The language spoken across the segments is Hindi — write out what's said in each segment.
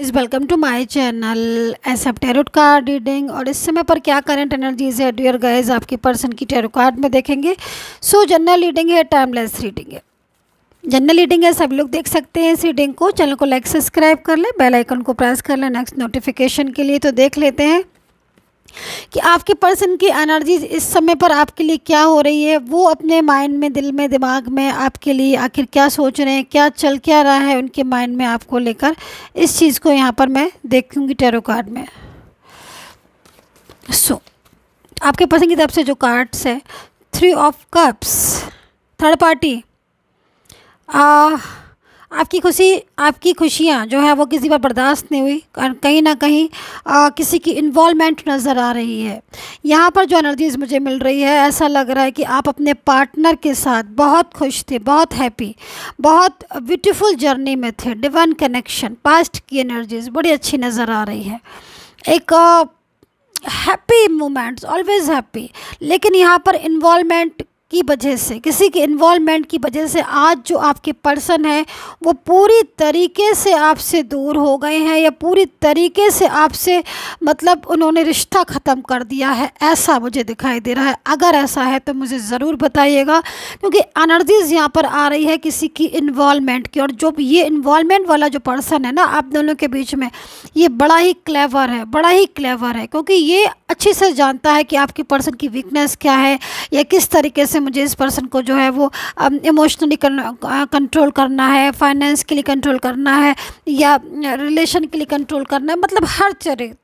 is welcome to my channel S F card reading और इस समय पर क्या करंट एनर्जीज है डियर गाइज आपके पर्सन की टेरो कार्ड में देखेंगे सो जनरल रीडिंग है टाइमलेस रीडिंग है जनरल रीडिंग है सब लोग देख सकते हैं इस रीडिंग को चैनल को लाइक सब्सक्राइब कर लें बेल आइकन को प्रेस कर लें नेक्स्ट नोटिफिकेशन के लिए तो देख लेते हैं कि आपके पर्सन की एनर्जी इस समय पर आपके लिए क्या हो रही है वो अपने माइंड में दिल में दिमाग में आपके लिए आखिर क्या सोच रहे हैं क्या चल क्या रहा है उनके माइंड में आपको लेकर इस चीज़ को यहाँ पर मैं देखूँगी टेरो कार्ड में सो so, आपके पर्सन की तरफ से जो कार्ड्स है three of cups third party आपकी खुशी आपकी खुशियाँ जो है वो किसी पर बर्दाश्त नहीं हुई कहीं ना कहीं आ, किसी की इन्वॉलमेंट नज़र आ रही है यहाँ पर जो एनर्जीज़ मुझे मिल रही है ऐसा लग रहा है कि आप अपने पार्टनर के साथ बहुत खुश थे बहुत हैप्पी बहुत ब्यूटीफुल जर्नी में थे डिवन कनेक्शन पास्ट की एनर्जीज़ बड़ी अच्छी नज़र आ रही है एक हैप्पी मोमेंट्स ऑलवेज़ हैप्पी लेकिन यहाँ पर इन्वॉलमेंट की वजह से किसी के इन्वॉलमेंट की वजह से आज जो आपके पर्सन हैं वो पूरी तरीके से आपसे दूर हो गए हैं या पूरी तरीके से आपसे मतलब उन्होंने रिश्ता ख़त्म कर दिया है ऐसा मुझे दिखाई दे रहा है अगर ऐसा है तो मुझे ज़रूर बताइएगा क्योंकि अनर्जीज यहाँ पर आ रही है किसी की इन्वॉलमेंट की और जो ये इन्वॉलमेंट वाला जो पर्सन है ना आप दोनों के बीच में ये बड़ा ही क्लेवर है बड़ा ही क्लेवर है क्योंकि ये अच्छे से जानता है कि आपके पर्सन की वीकनेस क्या है या किस तरीके से मुझे इस पर्सन को जो है वो इमोशनली कंट्रोल करना है फाइनेंस के लिए कंट्रोल करना है या रिलेशन के लिए कंट्रोल करना है मतलब हर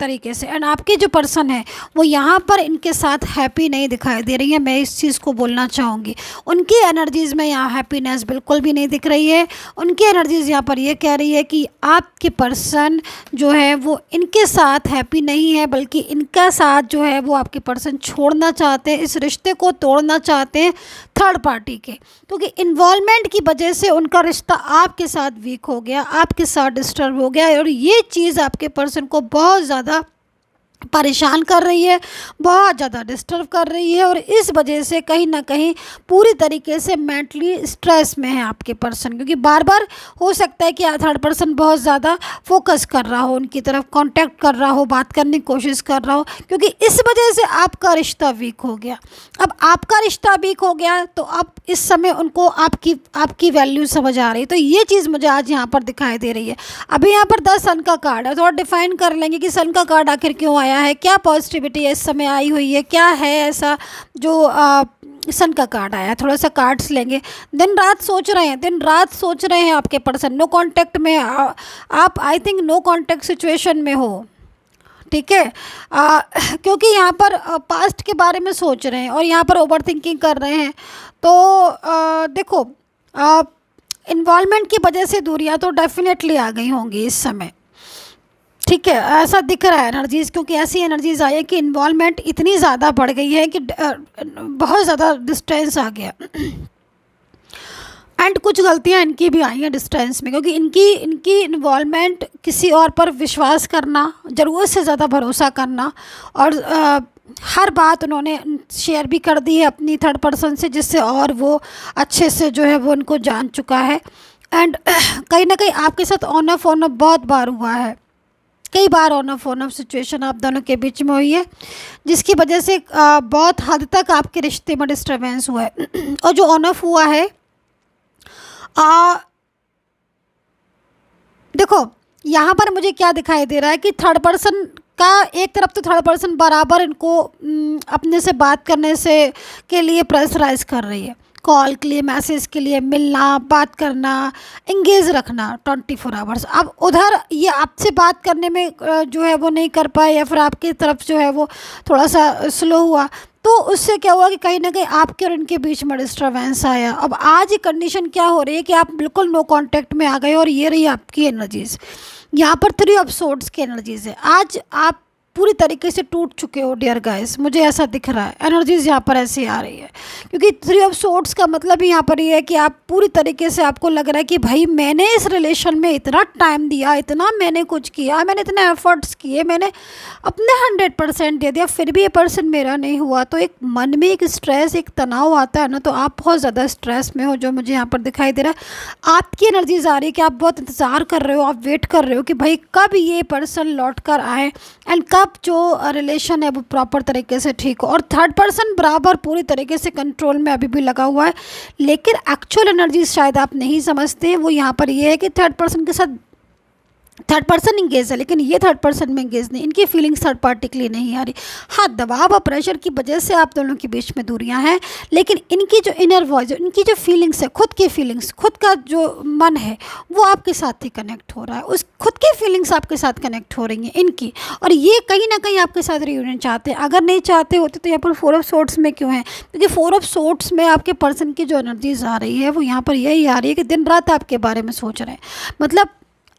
तरीके से एंड आपके जो पर्सन है वो यहाँ पर इनके साथ हैप्पी नहीं दिखाई दे रही है मैं इस चीज़ को बोलना चाहूँगी उनकी एनर्जीज़ में यहाँ हैप्पीनेस बिल्कुल भी नहीं दिख रही है उनकी एनर्जीज़ यहाँ पर ये यह कह रही है कि आपके पर्सन जो है वो इनके साथ हैप्पी नहीं है बल्कि इनका साथ जो है वो आपके पर्सन छोड़ना चाहते हैं इस रिश्ते को तोड़ना चाहते हैं जाते हैं थर्ड पार्टी के क्योंकि तो इन्वॉलमेंट की वजह से उनका रिश्ता आपके साथ वीक हो गया आपके साथ डिस्टर्ब हो गया और ये चीज़ आपके पर्सन को बहुत ज़्यादा परेशान कर रही है बहुत ज़्यादा डिस्टर्ब कर रही है और इस वजह से कहीं ना कहीं पूरी तरीके से मेंटली स्ट्रेस में है आपके पर्सन क्योंकि बार बार हो सकता है कि थर्ड पर्सन बहुत ज़्यादा फोकस कर रहा हो उनकी तरफ कांटेक्ट कर रहा हो बात करने की कोशिश कर रहा हो क्योंकि इस वजह से आपका रिश्ता वीक हो गया अब आपका रिश्ता वीक हो गया तो अब इस समय उनको आपकी आपकी वैल्यू समझ आ रही है तो ये चीज़ मुझे आज यहाँ पर दिखाई दे रही है अभी यहाँ पर दस सन का कार्ड है थोड़ा तो डिफाइन कर लेंगे कि सन का कार्ड आखिर क्यों आया आया है क्या पॉजिटिविटी इस समय आई हुई है क्या है ऐसा जो आ, सन का कार्ड आया थोड़ा सा कार्ड्स लेंगे दिन रात सोच रहे हैं दिन रात सोच रहे हैं आपके पर्सन नो कांटेक्ट में आ, आप I think no contact situation में हो ठीक है क्योंकि यहाँ पर पास्ट के बारे में सोच रहे हैं और यहाँ पर ओवर थिंकिंग कर रहे हैं तो आ, देखो इन्वॉलमेंट की वजह से दूरियाँ तो डेफिनेटली आ गई होंगी इस समय ठीक है ऐसा दिख रहा है एनर्जीज़ क्योंकि ऐसी एनर्जीज़ आई है कि इन्वॉलमेंट इतनी ज़्यादा बढ़ गई है कि बहुत ज़्यादा डिस्टेंस आ गया एंड कुछ गलतियाँ इनकी भी आई हैं डिस्टेंस में क्योंकि इनकी इनकी इन्वॉलमेंट किसी और पर विश्वास करना ज़रूरत से ज़्यादा भरोसा करना और आ, हर बात उन्होंने शेयर भी कर दी है अपनी थर्ड पर्सन से जिससे और वो अच्छे से जो है वो उनको जान चुका है एंड कहीं ना कहीं आपके साथ ऑन ऑफ ऑन ऑफ बहुत बार हुआ है कई बार on off on off situation आप दोनों के बीच में हुई है जिसकी वजह से बहुत हद तक आपके रिश्ते में डिस्टर्बेंस हुआ है और जो ऑन ऑफ हुआ है आ, देखो यहाँ पर मुझे क्या दिखाई दे रहा है कि थर्ड पर्सन का एक तरफ तो थर्ड पर्सन बराबर इनको अपने से बात करने से के लिए प्रेसराइज कर रही है कॉल के लिए मैसेज के लिए मिलना बात करना इंगेज रखना ट्वेंटी फोर आवर्स अब उधर ये आपसे बात करने में जो है वो नहीं कर पाए या फिर आपकी तरफ जो है वो थोड़ा सा स्लो हुआ तो उससे क्या हुआ कि कहीं ना कहीं आपके और इनके बीच में डिस्टर्बेंस आया अब आज ये कंडीशन क्या हो रही है कि आप बिल्कुल नो कॉन्टेक्ट में आ गए और ये रही आपकी एनर्जीज यहाँ पर थ्री ऑफ सोर्ट्स की एनर्जीज है आज आप पूरी तरीके से टूट चुके हो डियर गाइस मुझे ऐसा दिख रहा है एनर्जीज यहाँ पर ऐसी आ रही है क्योंकि थ्री ऑफ सोर्ट्स का मतलब ही यहाँ पर ये है कि आप पूरी तरीके से आपको लग रहा है कि भाई मैंने इस रिलेशन में इतना टाइम दिया इतना मैंने कुछ किया मैंने इतने एफर्ट्स किए मैंने अपने हंड्रेड परसेंट दे दिया फिर भी ये पर्सन मेरा नहीं हुआ तो एक मन में एक स्ट्रेस एक तनाव आता है ना तो आप बहुत ज़्यादा स्ट्रेस में हो जो मुझे यहाँ पर दिखाई दे रहा है आपकी एनर्जीज आ रही है कि आप बहुत इंतज़ार कर रहे हो आप वेट कर रहे हो कि भाई कब ये पर्सन लौट कर आए एंड कब तब जो रिलेशन है वो प्रॉपर तरीके से ठीक हो और थर्ड पर्सन बराबर पूरी तरीके से कंट्रोल में अभी भी लगा हुआ है लेकिन एक्चुअल एनर्जी शायद आप नहीं समझते वो यहाँ पर ये है कि थर्ड पर्सन के साथ थर्ड पर्सन इंगेज है लेकिन ये थर्ड पर्सन में इंगेज नहीं इनकी फीलिंग्स थर्ड पार्टी के लिए नहीं आ रही हाँ दबाव और प्रेशर की वजह से आप दोनों के बीच में दूरियाँ हैं लेकिन इनकी जो इनर वॉइस इनकी जो फीलिंग्स है खुद की फीलिंग्स खुद का जो मन है वो आपके साथ ही कनेक्ट हो रहा है उस खुद की फीलिंग्स आपके साथ कनेक्ट हो रही हैं इनकी और ये कहीं ना कहीं आपके साथ रियूनियन चाहते हैं अगर नहीं चाहते होते तो यहाँ पर फोर ऑफ सोर्ट्स में क्यों है क्योंकि फोर ऑफ सोर्ट्स में आपके पर्सन की जो एनर्जीज आ रही है वो यहाँ पर यही आ रही है कि दिन रात आपके बारे में सोच रहे हैं मतलब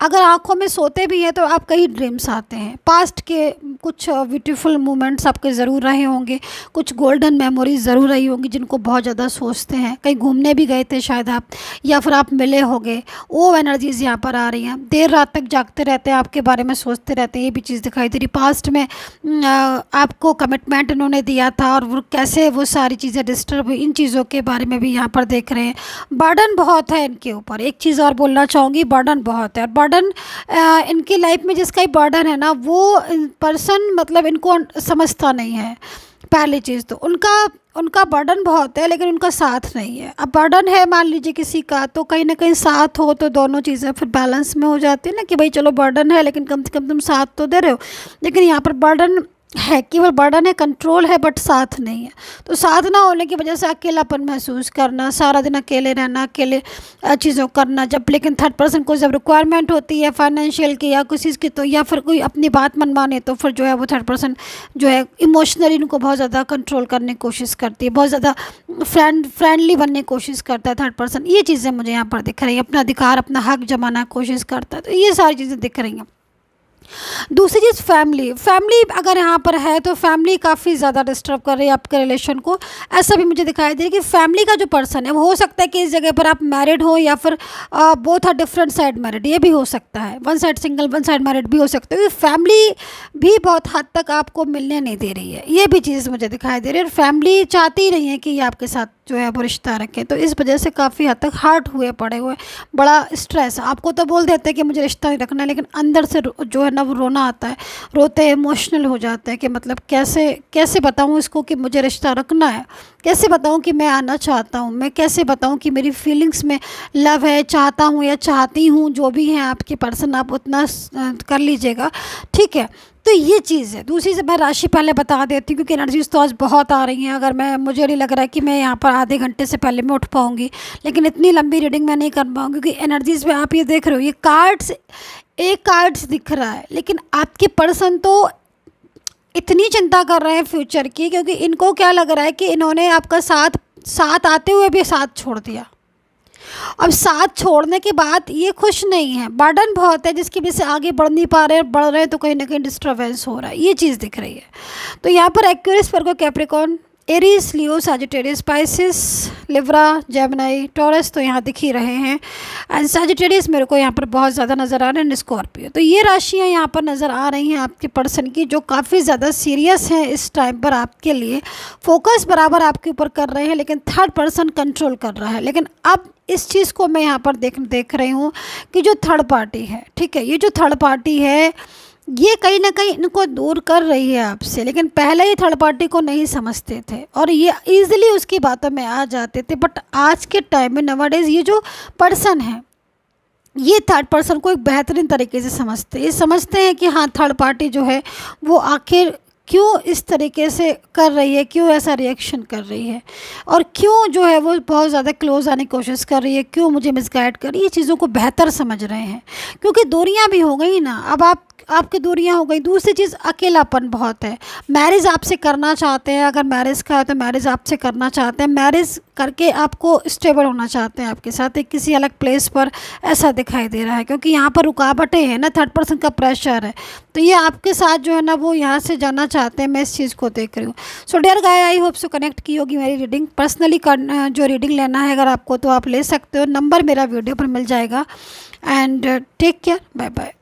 अगर आँखों में सोते भी हैं तो आप कई ड्रीम्स आते हैं पास्ट के कुछ ब्यूटीफुल मोमेंट्स आपके ज़रूर रहे होंगे कुछ गोल्डन मेमोरीज ज़रूर रही होंगी जिनको बहुत ज़्यादा सोचते हैं कहीं घूमने भी गए थे शायद आप या फिर आप मिले होंगे वो एनर्जीज़ यहाँ पर आ रही हैं देर रात तक जागते रहते हैं आपके बारे में सोचते रहते हैं ये भी चीज़ दिखाई दे रही पास्ट में आपको कमिटमेंट इन्होंने दिया था और वो कैसे वो सारी चीज़ें डिस्टर्ब हुई इन चीज़ों के बारे में भी यहाँ पर देख रहे हैं बर्डन बहुत है इनके ऊपर एक चीज़ और बोलना चाहूँगी बर्डन बहुत है और बर्डन इनकी लाइफ में जिसका ही बर्डन है ना वो पर्सन पर्सन मतलब इनको समझता नहीं है पहली चीज़ तो उनका उनका बर्डन बहुत है लेकिन उनका साथ नहीं है अब बर्डन है मान लीजिए किसी का तो कहीं ना कहीं साथ हो तो दोनों चीज़ें फिर बैलेंस में हो जाती है ना कि भाई चलो बर्डन है लेकिन कम से कम तुम साथ तो दे रहे हो लेकिन यहाँ पर बर्डन है केवल बर्डन है कंट्रोल है बट साथ नहीं है तो साथ ना होने की वजह से अकेलापन महसूस करना सारा दिन अकेले रहना अकेले चीज़ों करना जब लेकिन थर्ड पर्सन को जब रिक्वायरमेंट होती है फाइनेंशियल की या किसी चीज़ की तो या फिर कोई अपनी बात मनवाने तो फिर जो है वो थर्ड पर्सन जो है इमोशनली इनको बहुत ज़्यादा कंट्रोल करने की कोशिश करती है बहुत ज़्यादा फ्रेंड फ्रेंडली बनने की कोशिश करता है थर्ड पर्सन ये चीज़ें मुझे यहाँ पर दिख रही है अपना अधिकार अपना हक जमाना कोशिश करता है तो ये सारी चीज़ें दिख रही हैं दूसरी चीज़ फैमिली फैमिली अगर यहाँ पर है तो फैमिली काफ़ी ज़्यादा डिस्टर्ब कर रही है आपके रिलेशन को ऐसा भी मुझे दिखाई दे रहा है कि फैमिली का जो पर्सन है वो हो सकता है कि इस जगह पर आप मैरिड हो या फिर both are different side married ये भी हो सकता है one side single one side married भी हो सकता है फैमिली भी बहुत हद तक आपको मिलने नहीं दे रही है ये भी चीज़ मुझे दिखाई दे रही है और फैमिली चाहती ही नहीं है कि ये आपके साथ जो है वो रिश्ता रखें तो इस वजह से काफ़ी हद तक हार्ट हुए पड़े हुए बड़ा स्ट्रेस आपको तो बोल देते हैं कि मुझे रिश्ता नहीं रखना है लेकिन अंदर से जो है ना वो रोना आता है रोते इमोशनल हो जाते हैं कि मतलब कैसे कैसे बताऊँ इसको कि मुझे रिश्ता रखना है कैसे बताऊँ कि मैं आना चाहता हूँ मैं कैसे बताऊँ कि मेरी फीलिंग्स में लव है चाहता हूँ या चाहती हूँ जो भी हैं आपके पर्सन आप उतना कर लीजिएगा ठीक है तो ये चीज़ है दूसरी से मैं राशि पहले बता देती हूँ क्योंकि एनर्जीज तो आज बहुत आ रही हैं अगर मैं मुझे नहीं लग रहा है कि मैं यहाँ पर आधे घंटे से पहले मैं उठ पाऊँगी लेकिन इतनी लंबी रीडिंग मैं नहीं कर पाऊँगी क्योंकि एनर्जीज में आप ये देख रहे हो ये कार्ड्स एक कार्ड्स दिख रहा है लेकिन आपके पर्सन तो इतनी चिंता कर रहे हैं फ्यूचर की क्योंकि इनको क्या लग रहा है कि इन्होंने आपका साथ साथ आते हुए भी साथ छोड़ दिया अब साथ छोड़ने के बाद ये खुश नहीं है बर्डन बहुत है जिसकी वजह से आगे बढ़ नहीं पा रहे हैं बढ़ रहे हैं तो कहीं ना कहीं डिस्टर्बेंस हो रहा है ये चीज़ दिख रही है तो यहाँ पर एक्यूरिस पर को Capricorn Aries Leo Sagittarius Pisces लिवरा जेमनाई टॉरस तो यहाँ दिख ही रहे हैं एंड साजिटेरियस मेरे को यहाँ पर बहुत ज़्यादा नज़र आ रहे हैं स्कॉर्पियो तो ये राशियाँ यहाँ पर नज़र आ रही हैं आपके पर्सन की जो काफ़ी ज़्यादा सीरियस हैं इस टाइम पर आपके लिए फोकस बराबर आपके ऊपर कर रहे हैं लेकिन थर्ड पर्सन कंट्रोल कर रहा है लेकिन अब इस चीज़ को मैं यहाँ पर देख देख रही हूँ कि जो थर्ड पार्टी है ठीक है ये जो थर्ड पार्टी है ये कहीं ना कहीं इनको दूर कर रही है आपसे लेकिन पहले ही थर्ड पार्टी को नहीं समझते थे और ये इजीली उसकी बातों में आ जाते थे बट आज के टाइम में नवाडेज ये जो पर्सन है ये थर्ड पर्सन को एक बेहतरीन तरीके से समझते ये समझते हैं कि हाँ थर्ड पार्टी जो है वो आखिर क्यों इस तरीके से कर रही है क्यों ऐसा रिएक्शन कर रही है और क्यों जो है वो बहुत ज़्यादा क्लोज आने की कोशिश कर रही है क्यों मुझे मिसगाइड कर रही है ये चीज़ों को बेहतर समझ रहे हैं क्योंकि दूरियाँ भी हो गई ना अब आप आपकी दूरियाँ हो गई दूसरी चीज़ अकेलापन बहुत है मैरिज आपसे करना चाहते हैं अगर मैरिज का है तो मैरिज आपसे करना चाहते हैं मैरिज करके आपको स्टेबल होना चाहते हैं आपके साथ एक किसी अलग प्लेस पर ऐसा दिखाई दे रहा है क्योंकि यहाँ पर रुकावटें हैं ना थर्ड पर्सन का प्रेशर है तो ये आपके साथ जो है ना वो यहाँ से जाना चाहते हैं मैं इस चीज़ को देख रही हूँ so dear guy I hope so connect की होगी मेरी रीडिंग पर्सनली जो रीडिंग लेना है अगर आपको तो आप ले सकते हो नंबर मेरा वीडियो पर मिल जाएगा and take care bye bye